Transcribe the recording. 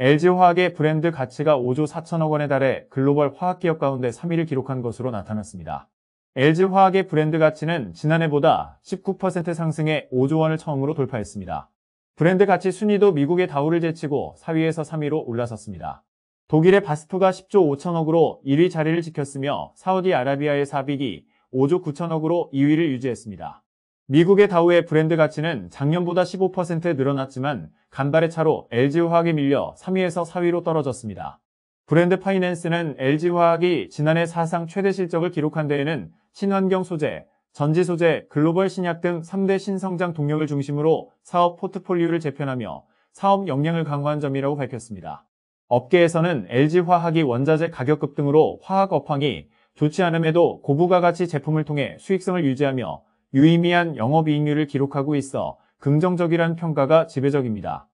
LG화학의 브랜드 가치가 5조 4천억 원에 달해 글로벌 화학기업 가운데 3위를 기록한 것으로 나타났습니다. LG화학의 브랜드 가치는 지난해보다 19% 상승해 5조 원을 처음으로 돌파했습니다. 브랜드 가치 순위도 미국의 다우를 제치고 4위에서 3위로 올라섰습니다. 독일의 바스프가 10조 5천억으로 1위 자리를 지켰으며 사우디아라비아의 사빅이 5조 9천억으로 2위를 유지했습니다. 미국의 다우의 브랜드 가치는 작년보다 15% 늘어났지만 간발의 차로 LG화학이 밀려 3위에서 4위로 떨어졌습니다. 브랜드 파이낸스는 LG화학이 지난해 사상 최대 실적을 기록한 데에는 신환경 소재, 전지 소재, 글로벌 신약 등 3대 신성장 동력을 중심으로 사업 포트폴리오를 재편하며 사업 역량을 강화한 점이라고 밝혔습니다. 업계에서는 LG화학이 원자재 가격 급등으로 화학 업황이 좋지 않음에도 고부가가치 제품을 통해 수익성을 유지하며 유의미한 영업이익률을 기록하고 있어 긍정적이란 평가가 지배적입니다.